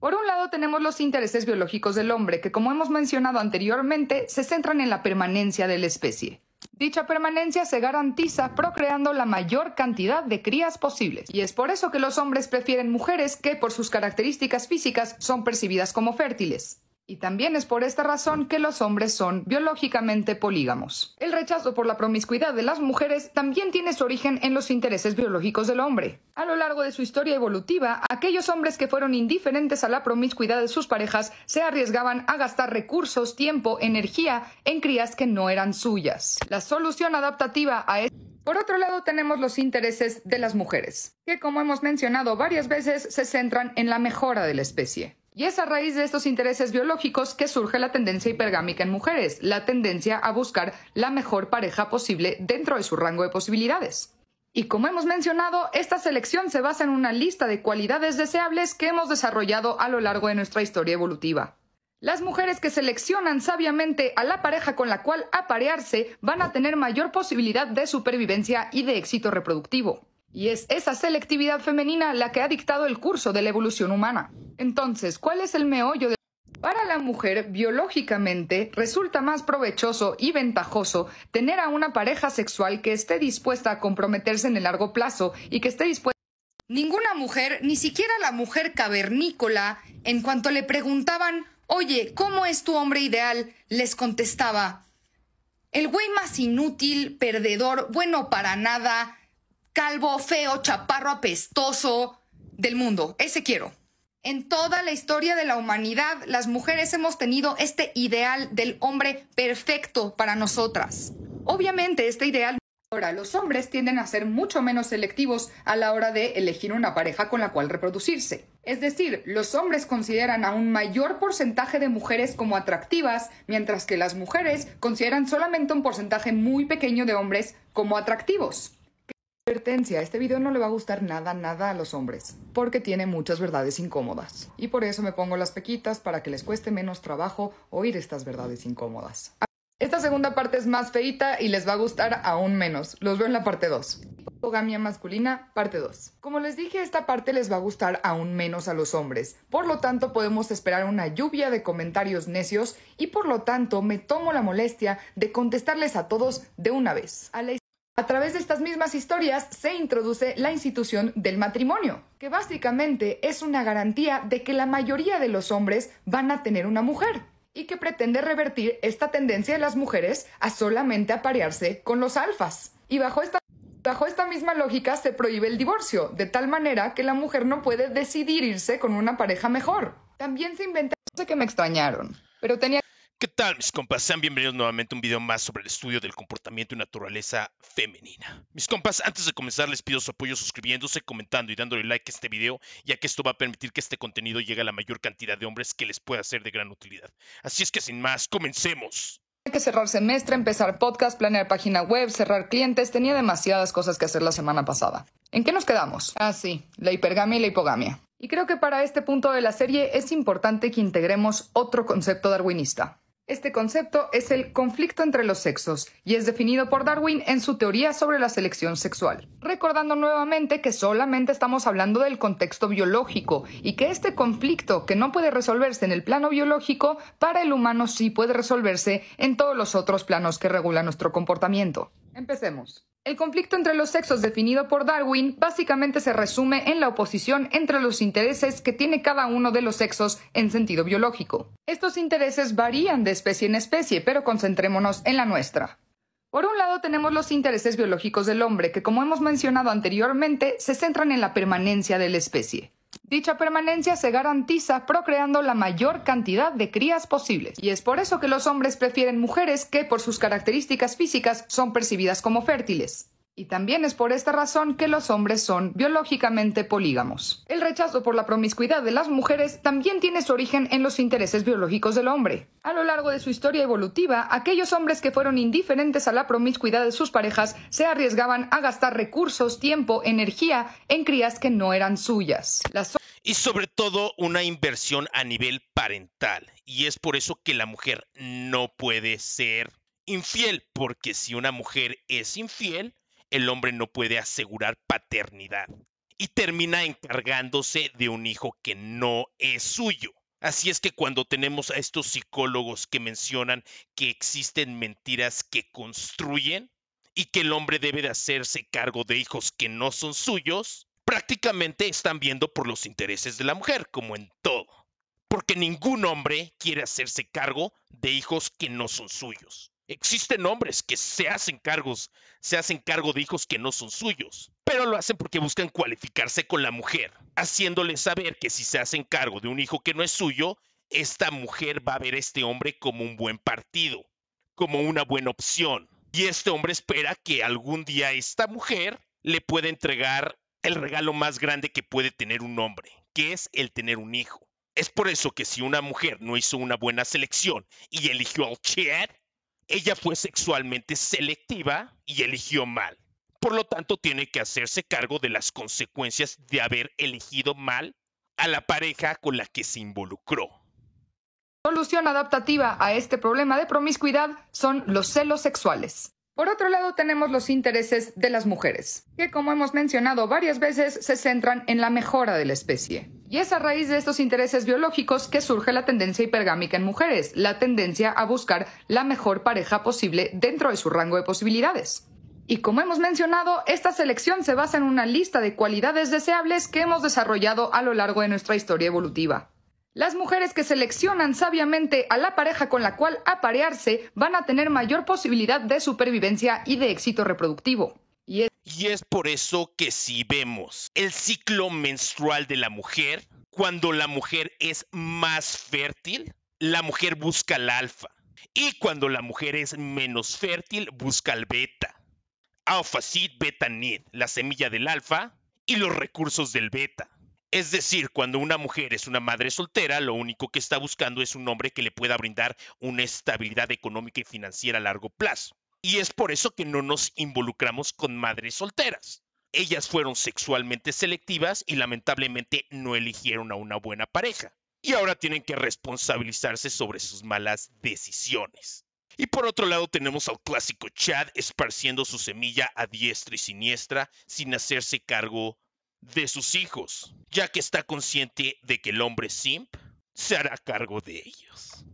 Por un lado tenemos los intereses biológicos del hombre, que como hemos mencionado anteriormente, se centran en la permanencia de la especie. Dicha permanencia se garantiza procreando la mayor cantidad de crías posibles, y es por eso que los hombres prefieren mujeres que por sus características físicas son percibidas como fértiles. Y también es por esta razón que los hombres son biológicamente polígamos. El rechazo por la promiscuidad de las mujeres también tiene su origen en los intereses biológicos del hombre. A lo largo de su historia evolutiva, aquellos hombres que fueron indiferentes a la promiscuidad de sus parejas se arriesgaban a gastar recursos, tiempo, energía en crías que no eran suyas. La solución adaptativa a esto por otro lado, tenemos los intereses de las mujeres, que como hemos mencionado varias veces, se centran en la mejora de la especie. Y es a raíz de estos intereses biológicos que surge la tendencia hipergámica en mujeres, la tendencia a buscar la mejor pareja posible dentro de su rango de posibilidades. Y como hemos mencionado, esta selección se basa en una lista de cualidades deseables que hemos desarrollado a lo largo de nuestra historia evolutiva. Las mujeres que seleccionan sabiamente a la pareja con la cual aparearse van a tener mayor posibilidad de supervivencia y de éxito reproductivo. Y es esa selectividad femenina la que ha dictado el curso de la evolución humana. Entonces, ¿cuál es el meollo de... Para la mujer, biológicamente, resulta más provechoso y ventajoso tener a una pareja sexual que esté dispuesta a comprometerse en el largo plazo y que esté dispuesta... Ninguna mujer, ni siquiera la mujer cavernícola, en cuanto le preguntaban, oye, ¿cómo es tu hombre ideal? les contestaba, el güey más inútil, perdedor, bueno para nada, calvo, feo, chaparro, apestoso del mundo. Ese quiero. En toda la historia de la humanidad, las mujeres hemos tenido este ideal del hombre perfecto para nosotras. Obviamente, este ideal Ahora, los hombres tienden a ser mucho menos selectivos a la hora de elegir una pareja con la cual reproducirse. Es decir, los hombres consideran a un mayor porcentaje de mujeres como atractivas, mientras que las mujeres consideran solamente un porcentaje muy pequeño de hombres como atractivos. Advertencia, este video no le va a gustar nada, nada a los hombres, porque tiene muchas verdades incómodas. Y por eso me pongo las pequitas para que les cueste menos trabajo oír estas verdades incómodas. Esta segunda parte es más feita y les va a gustar aún menos. Los veo en la parte 2. Hipogamia masculina, parte 2. Como les dije, esta parte les va a gustar aún menos a los hombres. Por lo tanto, podemos esperar una lluvia de comentarios necios y por lo tanto me tomo la molestia de contestarles a todos de una vez. A través de estas mismas historias se introduce la institución del matrimonio, que básicamente es una garantía de que la mayoría de los hombres van a tener una mujer y que pretende revertir esta tendencia de las mujeres a solamente aparearse con los alfas. Y bajo esta, bajo esta misma lógica se prohíbe el divorcio, de tal manera que la mujer no puede decidir irse con una pareja mejor. También se inventa... No sé que me extrañaron, pero tenía... ¿Qué tal mis compas? Sean bienvenidos nuevamente a un video más sobre el estudio del comportamiento y naturaleza femenina. Mis compas, antes de comenzar les pido su apoyo suscribiéndose, comentando y dándole like a este video, ya que esto va a permitir que este contenido llegue a la mayor cantidad de hombres que les pueda ser de gran utilidad. Así es que sin más, comencemos. Hay que cerrar semestre, empezar podcast, planear página web, cerrar clientes, tenía demasiadas cosas que hacer la semana pasada. ¿En qué nos quedamos? Ah, sí, la hipergamia y la hipogamia. Y creo que para este punto de la serie es importante que integremos otro concepto darwinista, este concepto es el conflicto entre los sexos y es definido por Darwin en su teoría sobre la selección sexual, recordando nuevamente que solamente estamos hablando del contexto biológico y que este conflicto que no puede resolverse en el plano biológico, para el humano sí puede resolverse en todos los otros planos que regulan nuestro comportamiento. Empecemos. El conflicto entre los sexos definido por Darwin básicamente se resume en la oposición entre los intereses que tiene cada uno de los sexos en sentido biológico. Estos intereses varían de especie en especie, pero concentrémonos en la nuestra. Por un lado tenemos los intereses biológicos del hombre, que como hemos mencionado anteriormente, se centran en la permanencia de la especie. Dicha permanencia se garantiza procreando la mayor cantidad de crías posibles, y es por eso que los hombres prefieren mujeres que por sus características físicas son percibidas como fértiles. Y también es por esta razón que los hombres son biológicamente polígamos. El rechazo por la promiscuidad de las mujeres también tiene su origen en los intereses biológicos del hombre. A lo largo de su historia evolutiva, aquellos hombres que fueron indiferentes a la promiscuidad de sus parejas se arriesgaban a gastar recursos, tiempo, energía en crías que no eran suyas. y sobre todo una inversión a nivel parental. Y es por eso que la mujer no puede ser infiel, porque si una mujer es infiel, el hombre no puede asegurar paternidad y termina encargándose de un hijo que no es suyo. Así es que cuando tenemos a estos psicólogos que mencionan que existen mentiras que construyen y que el hombre debe de hacerse cargo de hijos que no son suyos, prácticamente están viendo por los intereses de la mujer, como en todo. Porque ningún hombre quiere hacerse cargo de hijos que no son suyos. Existen hombres que se hacen cargos, se hacen cargo de hijos que no son suyos, pero lo hacen porque buscan cualificarse con la mujer, haciéndole saber que si se hacen cargo de un hijo que no es suyo, esta mujer va a ver a este hombre como un buen partido, como una buena opción. Y este hombre espera que algún día esta mujer le pueda entregar el regalo más grande que puede tener un hombre, que es el tener un hijo. Es por eso que si una mujer no hizo una buena selección y eligió al Chad, ella fue sexualmente selectiva y eligió mal. Por lo tanto, tiene que hacerse cargo de las consecuencias de haber elegido mal a la pareja con la que se involucró. Solución adaptativa a este problema de promiscuidad son los celos sexuales. Por otro lado, tenemos los intereses de las mujeres, que como hemos mencionado varias veces, se centran en la mejora de la especie. Y es a raíz de estos intereses biológicos que surge la tendencia hipergámica en mujeres, la tendencia a buscar la mejor pareja posible dentro de su rango de posibilidades. Y como hemos mencionado, esta selección se basa en una lista de cualidades deseables que hemos desarrollado a lo largo de nuestra historia evolutiva. Las mujeres que seleccionan sabiamente a la pareja con la cual aparearse van a tener mayor posibilidad de supervivencia y de éxito reproductivo. Y es, por eso que si vemos el ciclo menstrual de la mujer, cuando la mujer es más fértil, la mujer busca el alfa. Y cuando la mujer es menos fértil, busca el beta. Alfa Cid, Beta Nid, la semilla del alfa y los recursos del beta. Es decir, cuando una mujer es una madre soltera, lo único que está buscando es un hombre que le pueda brindar una estabilidad económica y financiera a largo plazo. Y es por eso que no nos involucramos con madres solteras. Ellas fueron sexualmente selectivas y lamentablemente no eligieron a una buena pareja. Y ahora tienen que responsabilizarse sobre sus malas decisiones. Y por otro lado tenemos al clásico Chad esparciendo su semilla a diestra y siniestra sin hacerse cargo de sus hijos, ya que está consciente de que el hombre simp se hará cargo de ellos.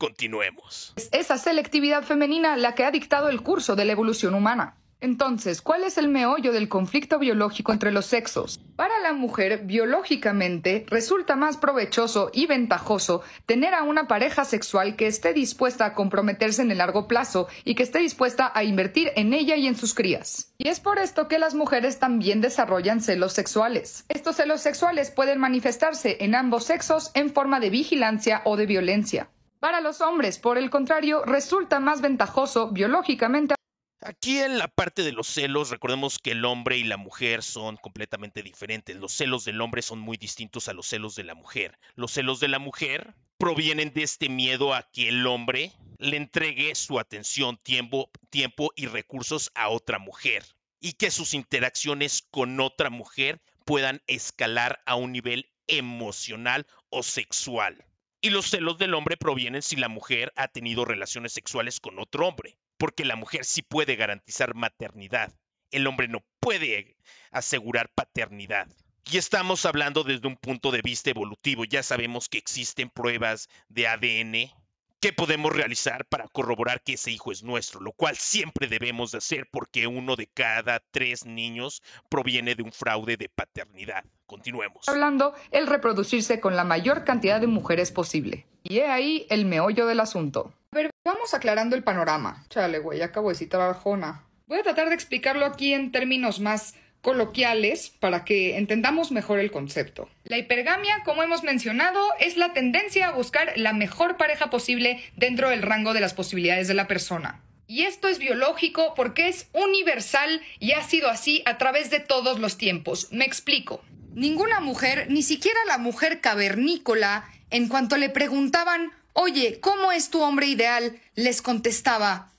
Continuemos. Es esa selectividad femenina la que ha dictado el curso de la evolución humana. Entonces, ¿cuál es el meollo del conflicto biológico entre los sexos? Para la mujer, biológicamente, resulta más provechoso y ventajoso tener a una pareja sexual que esté dispuesta a comprometerse en el largo plazo y que esté dispuesta a invertir en ella y en sus crías. Y es por esto que las mujeres también desarrollan celos sexuales. Estos celos sexuales pueden manifestarse en ambos sexos en forma de vigilancia o de violencia. Para los hombres, por el contrario, resulta más ventajoso biológicamente. Aquí en la parte de los celos, recordemos que el hombre y la mujer son completamente diferentes. Los celos del hombre son muy distintos a los celos de la mujer. Los celos de la mujer provienen de este miedo a que el hombre le entregue su atención, tiempo, tiempo y recursos a otra mujer y que sus interacciones con otra mujer puedan escalar a un nivel emocional o sexual. Y los celos del hombre provienen si la mujer ha tenido relaciones sexuales con otro hombre, porque la mujer sí puede garantizar maternidad, el hombre no puede asegurar paternidad. Y estamos hablando desde un punto de vista evolutivo, ya sabemos que existen pruebas de ADN ¿Qué podemos realizar para corroborar que ese hijo es nuestro? Lo cual siempre debemos de hacer porque uno de cada tres niños proviene de un fraude de paternidad. Continuemos. Hablando, el reproducirse con la mayor cantidad de mujeres posible. Y he ahí el meollo del asunto. A ver, vamos aclarando el panorama. Chale, güey, acabo de citar a Jona. Voy a tratar de explicarlo aquí en términos más coloquiales para que entendamos mejor el concepto. La hipergamia, como hemos mencionado, es la tendencia a buscar la mejor pareja posible dentro del rango de las posibilidades de la persona. Y esto es biológico porque es universal y ha sido así a través de todos los tiempos. Me explico. Ninguna mujer, ni siquiera la mujer cavernícola, en cuanto le preguntaban, oye, ¿cómo es tu hombre ideal? les contestaba,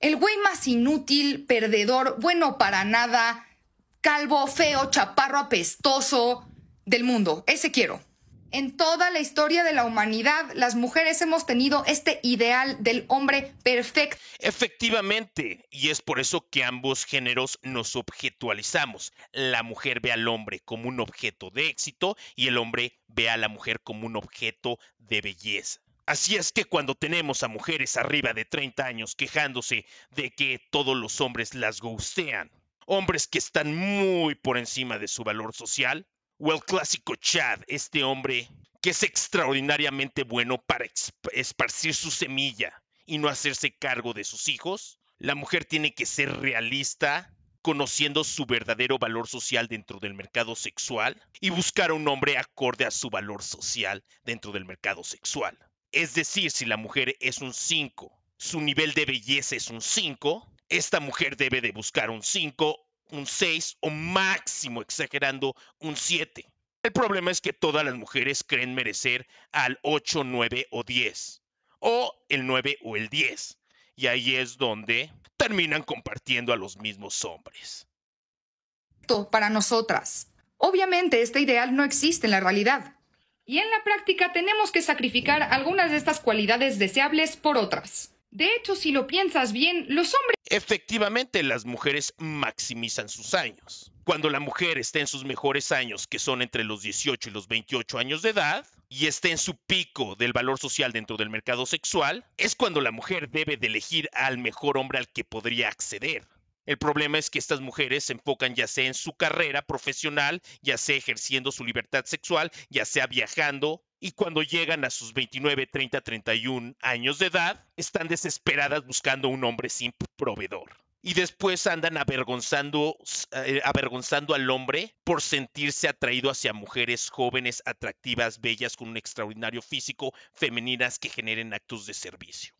el güey más inútil, perdedor, bueno para nada, calvo, feo, chaparro, apestoso del mundo. Ese quiero. En toda la historia de la humanidad, las mujeres hemos tenido este ideal del hombre perfecto. Efectivamente, y es por eso que ambos géneros nos objetualizamos. La mujer ve al hombre como un objeto de éxito y el hombre ve a la mujer como un objeto de belleza. Así es que cuando tenemos a mujeres arriba de 30 años quejándose de que todos los hombres las gustean, hombres que están muy por encima de su valor social, o el clásico Chad, este hombre que es extraordinariamente bueno para esparcir su semilla y no hacerse cargo de sus hijos, la mujer tiene que ser realista, conociendo su verdadero valor social dentro del mercado sexual y buscar un hombre acorde a su valor social dentro del mercado sexual. Es decir, si la mujer es un 5, su nivel de belleza es un 5, esta mujer debe de buscar un 5, un 6 o máximo exagerando un 7. El problema es que todas las mujeres creen merecer al 8, 9 o 10, o el 9 o el 10. Y ahí es donde terminan compartiendo a los mismos hombres. Para nosotras. Obviamente este ideal no existe en la realidad. Y en la práctica tenemos que sacrificar algunas de estas cualidades deseables por otras. De hecho, si lo piensas bien, los hombres... Efectivamente, las mujeres maximizan sus años. Cuando la mujer esté en sus mejores años, que son entre los 18 y los 28 años de edad, y esté en su pico del valor social dentro del mercado sexual, es cuando la mujer debe de elegir al mejor hombre al que podría acceder. El problema es que estas mujeres se enfocan ya sea en su carrera profesional, ya sea ejerciendo su libertad sexual, ya sea viajando, y cuando llegan a sus 29, 30, 31 años de edad, están desesperadas buscando un hombre sin proveedor. Y después andan avergonzando, eh, avergonzando al hombre por sentirse atraído hacia mujeres jóvenes, atractivas, bellas, con un extraordinario físico, femeninas que generen actos de servicio.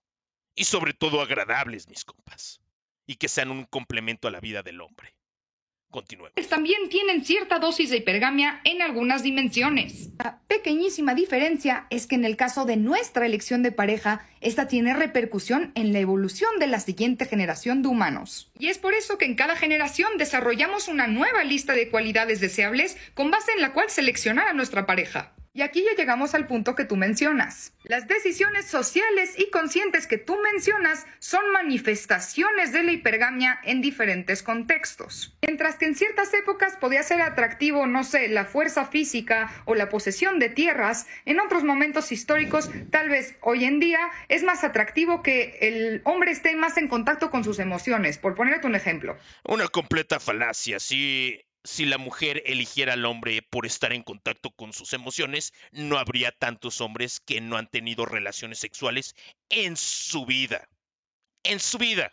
Y sobre todo agradables, mis compas y que sean un complemento a la vida del hombre. Continuemos. También tienen cierta dosis de hipergamia en algunas dimensiones. La pequeñísima diferencia es que en el caso de nuestra elección de pareja, esta tiene repercusión en la evolución de la siguiente generación de humanos. Y es por eso que en cada generación desarrollamos una nueva lista de cualidades deseables con base en la cual seleccionar a nuestra pareja. Y aquí ya llegamos al punto que tú mencionas. Las decisiones sociales y conscientes que tú mencionas son manifestaciones de la hipergamia en diferentes contextos. Mientras que en ciertas épocas podía ser atractivo, no sé, la fuerza física o la posesión de tierras, en otros momentos históricos, tal vez hoy en día, es más atractivo que el hombre esté más en contacto con sus emociones, por ponerte un ejemplo. Una completa falacia, sí si la mujer eligiera al hombre por estar en contacto con sus emociones, no habría tantos hombres que no han tenido relaciones sexuales en su vida. En su vida.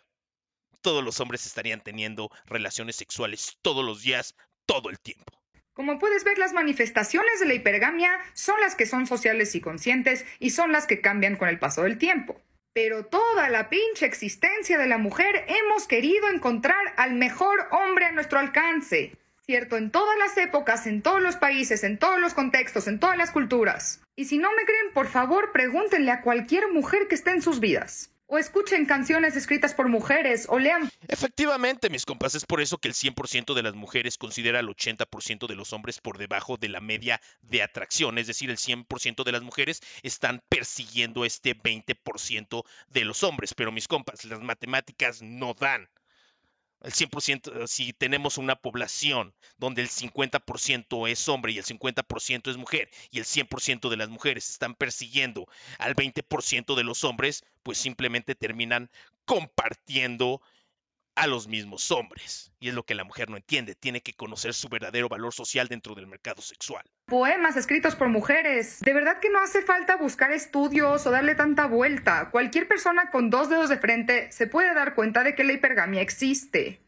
Todos los hombres estarían teniendo relaciones sexuales todos los días, todo el tiempo. Como puedes ver, las manifestaciones de la hipergamia son las que son sociales y conscientes y son las que cambian con el paso del tiempo. Pero toda la pinche existencia de la mujer hemos querido encontrar al mejor hombre a nuestro alcance cierto en todas las épocas, en todos los países, en todos los contextos, en todas las culturas. Y si no me creen, por favor, pregúntenle a cualquier mujer que esté en sus vidas. O escuchen canciones escritas por mujeres, o lean... Efectivamente, mis compas, es por eso que el 100% de las mujeres considera al 80% de los hombres por debajo de la media de atracción. Es decir, el 100% de las mujeres están persiguiendo este 20% de los hombres. Pero mis compas, las matemáticas no dan el 100%, si tenemos una población donde el 50% es hombre y el 50% es mujer y el 100% de las mujeres están persiguiendo al 20% de los hombres, pues simplemente terminan compartiendo a los mismos hombres. Y es lo que la mujer no entiende, tiene que conocer su verdadero valor social dentro del mercado sexual. Poemas escritos por mujeres. De verdad que no hace falta buscar estudios o darle tanta vuelta. Cualquier persona con dos dedos de frente se puede dar cuenta de que la hipergamia existe.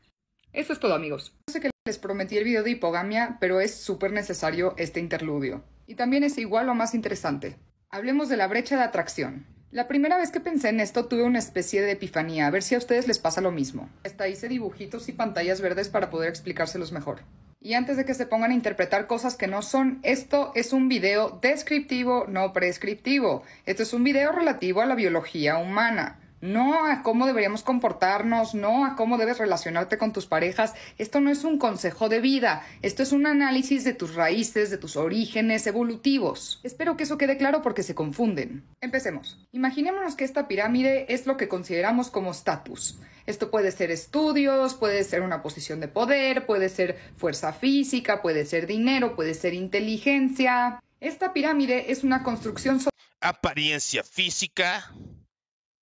Eso es todo amigos. No sé que les prometí el video de hipogamia, pero es súper necesario este interludio. Y también es igual o más interesante. Hablemos de la brecha de atracción. La primera vez que pensé en esto tuve una especie de epifanía, a ver si a ustedes les pasa lo mismo. Hasta hice dibujitos y pantallas verdes para poder explicárselos mejor. Y antes de que se pongan a interpretar cosas que no son, esto es un video descriptivo, no prescriptivo. Esto es un video relativo a la biología humana no a cómo deberíamos comportarnos, no a cómo debes relacionarte con tus parejas. Esto no es un consejo de vida, esto es un análisis de tus raíces, de tus orígenes evolutivos. Espero que eso quede claro porque se confunden. Empecemos. Imaginémonos que esta pirámide es lo que consideramos como status. Esto puede ser estudios, puede ser una posición de poder, puede ser fuerza física, puede ser dinero, puede ser inteligencia. Esta pirámide es una construcción... apariencia física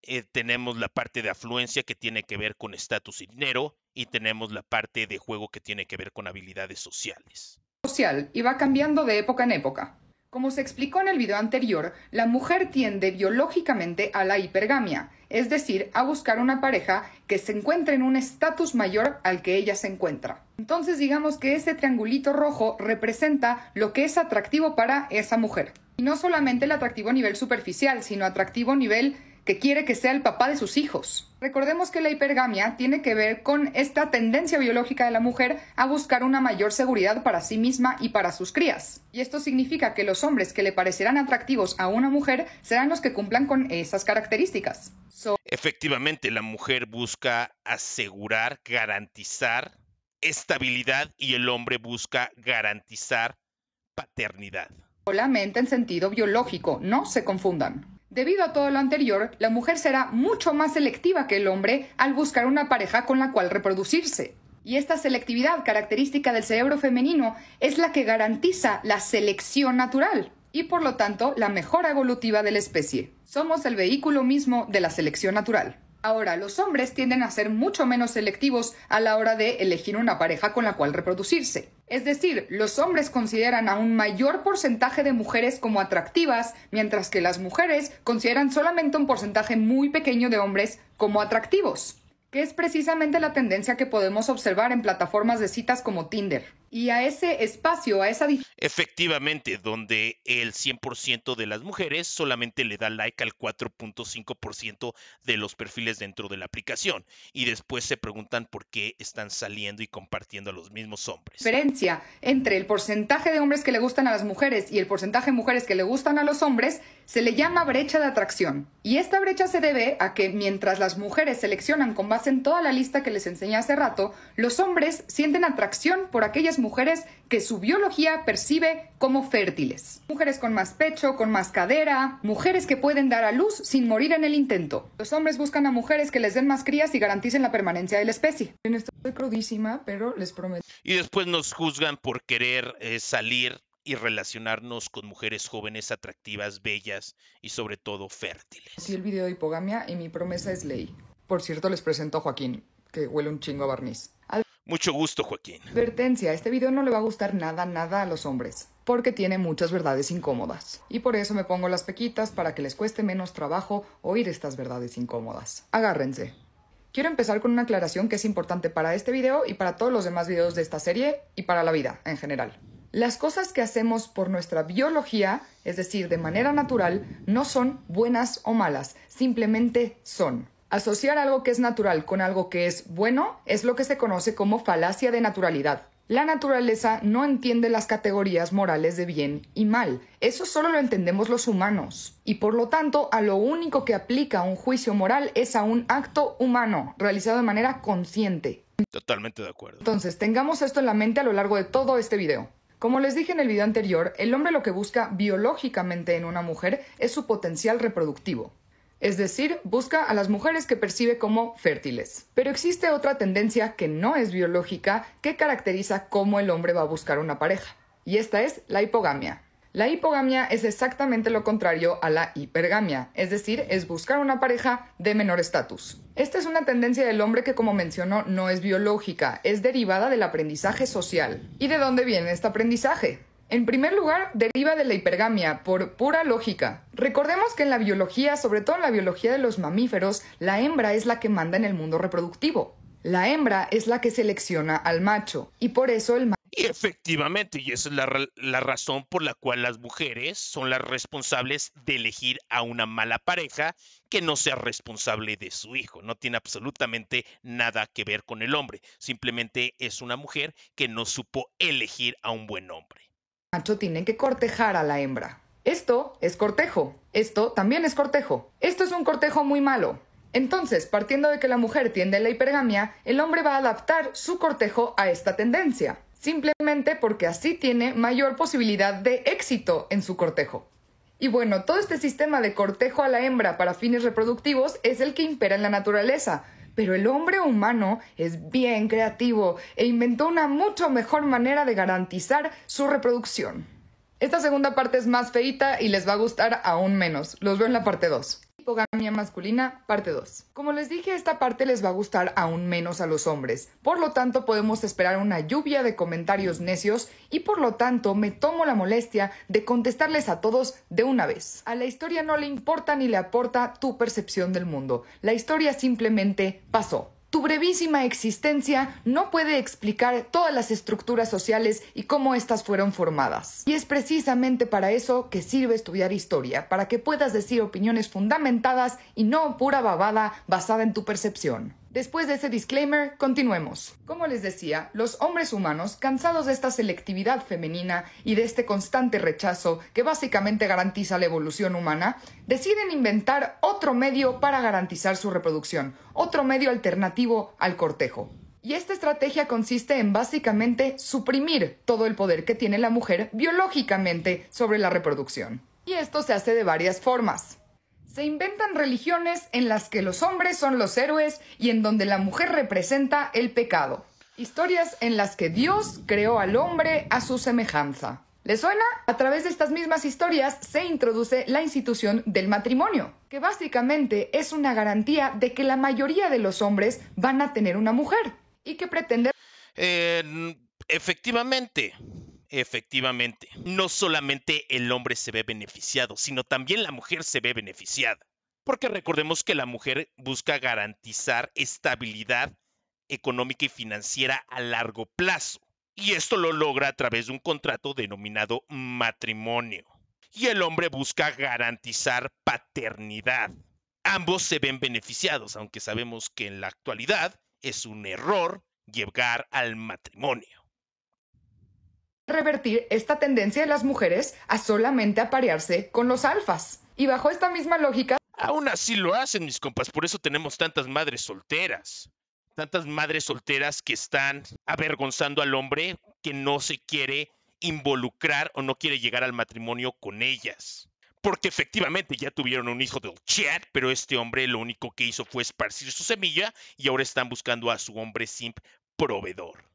eh, tenemos la parte de afluencia que tiene que ver con estatus y dinero, y tenemos la parte de juego que tiene que ver con habilidades sociales. Social, y va cambiando de época en época. Como se explicó en el video anterior, la mujer tiende biológicamente a la hipergamia, es decir, a buscar una pareja que se encuentre en un estatus mayor al que ella se encuentra. Entonces digamos que ese triangulito rojo representa lo que es atractivo para esa mujer. Y no solamente el atractivo a nivel superficial, sino atractivo a nivel que quiere que sea el papá de sus hijos. Recordemos que la hipergamia tiene que ver con esta tendencia biológica de la mujer a buscar una mayor seguridad para sí misma y para sus crías. Y esto significa que los hombres que le parecerán atractivos a una mujer serán los que cumplan con esas características. Efectivamente, la mujer busca asegurar, garantizar estabilidad y el hombre busca garantizar paternidad. Solamente en sentido biológico, no se confundan. Debido a todo lo anterior, la mujer será mucho más selectiva que el hombre al buscar una pareja con la cual reproducirse. Y esta selectividad característica del cerebro femenino es la que garantiza la selección natural y por lo tanto la mejora evolutiva de la especie. Somos el vehículo mismo de la selección natural. Ahora, los hombres tienden a ser mucho menos selectivos a la hora de elegir una pareja con la cual reproducirse. Es decir, los hombres consideran a un mayor porcentaje de mujeres como atractivas, mientras que las mujeres consideran solamente un porcentaje muy pequeño de hombres como atractivos, que es precisamente la tendencia que podemos observar en plataformas de citas como Tinder y a ese espacio, a esa... Efectivamente, donde el 100% de las mujeres solamente le da like al 4.5% de los perfiles dentro de la aplicación y después se preguntan por qué están saliendo y compartiendo a los mismos hombres. Diferencia entre el porcentaje de hombres que le gustan a las mujeres y el porcentaje de mujeres que le gustan a los hombres se le llama brecha de atracción. Y esta brecha se debe a que mientras las mujeres seleccionan con base en toda la lista que les enseñé hace rato, los hombres sienten atracción por aquellas mujeres que su biología percibe como fértiles. Mujeres con más pecho, con más cadera, mujeres que pueden dar a luz sin morir en el intento. Los hombres buscan a mujeres que les den más crías y garanticen la permanencia de la especie. Estoy crudísima, pero les prometo. Y después nos juzgan por querer eh, salir y relacionarnos con mujeres jóvenes, atractivas, bellas y sobre todo fértiles. Sí, el video de hipogamia y mi promesa es ley. Por cierto, les presento a Joaquín, que huele un chingo a barniz. Mucho gusto, Joaquín. Advertencia, este video no le va a gustar nada, nada a los hombres, porque tiene muchas verdades incómodas. Y por eso me pongo las pequitas para que les cueste menos trabajo oír estas verdades incómodas. Agárrense. Quiero empezar con una aclaración que es importante para este video y para todos los demás videos de esta serie y para la vida en general. Las cosas que hacemos por nuestra biología, es decir, de manera natural, no son buenas o malas, simplemente son. Asociar algo que es natural con algo que es bueno es lo que se conoce como falacia de naturalidad. La naturaleza no entiende las categorías morales de bien y mal. Eso solo lo entendemos los humanos. Y por lo tanto, a lo único que aplica un juicio moral es a un acto humano, realizado de manera consciente. Totalmente de acuerdo. Entonces, tengamos esto en la mente a lo largo de todo este video. Como les dije en el video anterior, el hombre lo que busca biológicamente en una mujer es su potencial reproductivo es decir, busca a las mujeres que percibe como fértiles. Pero existe otra tendencia que no es biológica que caracteriza cómo el hombre va a buscar una pareja, y esta es la hipogamia. La hipogamia es exactamente lo contrario a la hipergamia, es decir, es buscar una pareja de menor estatus. Esta es una tendencia del hombre que, como mencionó, no es biológica, es derivada del aprendizaje social. ¿Y de dónde viene este aprendizaje? En primer lugar, deriva de la hipergamia, por pura lógica. Recordemos que en la biología, sobre todo en la biología de los mamíferos, la hembra es la que manda en el mundo reproductivo. La hembra es la que selecciona al macho, y por eso el macho... Y efectivamente, y esa es la razón por la cual las mujeres son las responsables de elegir a una mala pareja que no sea responsable de su hijo. No tiene absolutamente nada que ver con el hombre. Simplemente es una mujer que no supo elegir a un buen hombre macho tiene que cortejar a la hembra. Esto es cortejo. Esto también es cortejo. Esto es un cortejo muy malo. Entonces, partiendo de que la mujer tiende a la hipergamia, el hombre va a adaptar su cortejo a esta tendencia, simplemente porque así tiene mayor posibilidad de éxito en su cortejo. Y bueno, todo este sistema de cortejo a la hembra para fines reproductivos es el que impera en la naturaleza, pero el hombre humano es bien creativo e inventó una mucho mejor manera de garantizar su reproducción. Esta segunda parte es más feita y les va a gustar aún menos. Los veo en la parte 2. Hipogamia masculina, parte 2. Como les dije, esta parte les va a gustar aún menos a los hombres, por lo tanto podemos esperar una lluvia de comentarios necios y por lo tanto me tomo la molestia de contestarles a todos de una vez. A la historia no le importa ni le aporta tu percepción del mundo, la historia simplemente pasó su brevísima existencia no puede explicar todas las estructuras sociales y cómo éstas fueron formadas. Y es precisamente para eso que sirve estudiar historia, para que puedas decir opiniones fundamentadas y no pura babada basada en tu percepción. Después de ese disclaimer, continuemos. Como les decía, los hombres humanos, cansados de esta selectividad femenina y de este constante rechazo que básicamente garantiza la evolución humana, deciden inventar otro medio para garantizar su reproducción, otro medio alternativo al cortejo. Y esta estrategia consiste en básicamente suprimir todo el poder que tiene la mujer biológicamente sobre la reproducción. Y esto se hace de varias formas. Se inventan religiones en las que los hombres son los héroes y en donde la mujer representa el pecado. Historias en las que Dios creó al hombre a su semejanza. Le suena? A través de estas mismas historias se introduce la institución del matrimonio, que básicamente es una garantía de que la mayoría de los hombres van a tener una mujer y que pretende? Eh, efectivamente, Efectivamente, no solamente el hombre se ve beneficiado, sino también la mujer se ve beneficiada. Porque recordemos que la mujer busca garantizar estabilidad económica y financiera a largo plazo. Y esto lo logra a través de un contrato denominado matrimonio. Y el hombre busca garantizar paternidad. Ambos se ven beneficiados, aunque sabemos que en la actualidad es un error llegar al matrimonio revertir esta tendencia de las mujeres a solamente aparearse con los alfas. Y bajo esta misma lógica... Aún así lo hacen, mis compas, por eso tenemos tantas madres solteras. Tantas madres solteras que están avergonzando al hombre que no se quiere involucrar o no quiere llegar al matrimonio con ellas. Porque efectivamente ya tuvieron un hijo del chat, pero este hombre lo único que hizo fue esparcir su semilla y ahora están buscando a su hombre simp proveedor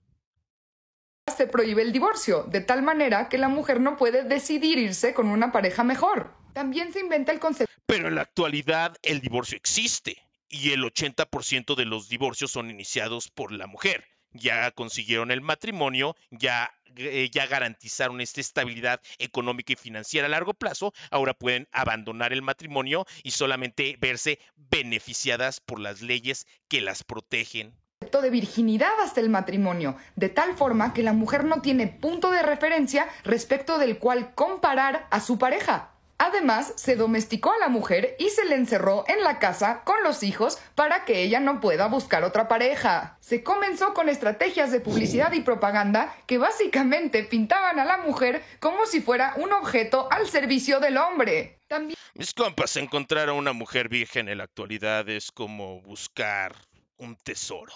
se prohíbe el divorcio, de tal manera que la mujer no puede decidir irse con una pareja mejor. También se inventa el concepto. Pero en la actualidad el divorcio existe y el 80% de los divorcios son iniciados por la mujer. Ya consiguieron el matrimonio, ya, eh, ya garantizaron esta estabilidad económica y financiera a largo plazo, ahora pueden abandonar el matrimonio y solamente verse beneficiadas por las leyes que las protegen de virginidad hasta el matrimonio, de tal forma que la mujer no tiene punto de referencia respecto del cual comparar a su pareja. Además, se domesticó a la mujer y se le encerró en la casa con los hijos para que ella no pueda buscar otra pareja. Se comenzó con estrategias de publicidad y propaganda que básicamente pintaban a la mujer como si fuera un objeto al servicio del hombre. También... Mis compas, encontrar a una mujer virgen en la actualidad es como buscar un tesoro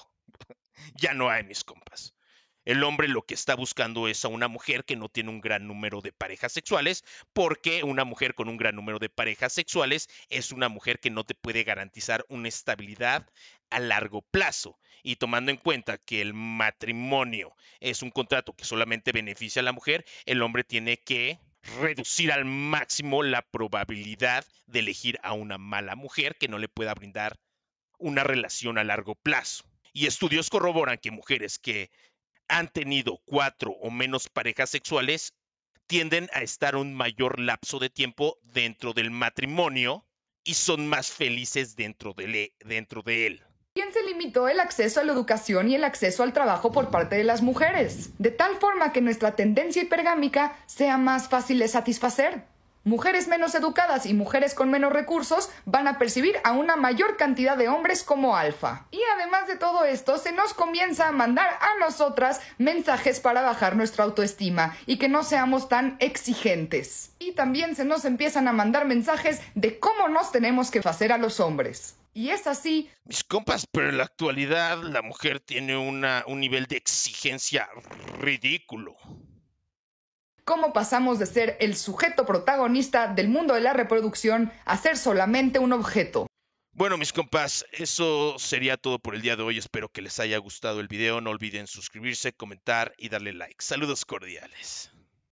ya no hay mis compas. El hombre lo que está buscando es a una mujer que no tiene un gran número de parejas sexuales, porque una mujer con un gran número de parejas sexuales es una mujer que no te puede garantizar una estabilidad a largo plazo. Y tomando en cuenta que el matrimonio es un contrato que solamente beneficia a la mujer, el hombre tiene que reducir al máximo la probabilidad de elegir a una mala mujer que no le pueda brindar una relación a largo plazo. Y estudios corroboran que mujeres que han tenido cuatro o menos parejas sexuales tienden a estar un mayor lapso de tiempo dentro del matrimonio y son más felices dentro e, de, él. ¿Quién se limitó el acceso a la educación y el acceso al trabajo por parte de las mujeres, de tal forma que nuestra tendencia hipergámica sea más fácil de satisfacer. Mujeres menos educadas y mujeres con menos recursos van a percibir a una mayor cantidad de hombres como alfa. Y además de todo esto, se nos comienza a mandar a nosotras mensajes para bajar nuestra autoestima y que no seamos tan exigentes. Y también se nos empiezan a mandar mensajes de cómo nos tenemos que hacer a los hombres. Y es así. Mis compas, pero en la actualidad la mujer tiene una, un nivel de exigencia ridículo cómo pasamos de ser el sujeto protagonista del mundo de la reproducción a ser solamente un objeto. Bueno, mis compas, eso sería todo por el día de hoy. Espero que les haya gustado el video. No olviden suscribirse, comentar y darle like. Saludos cordiales.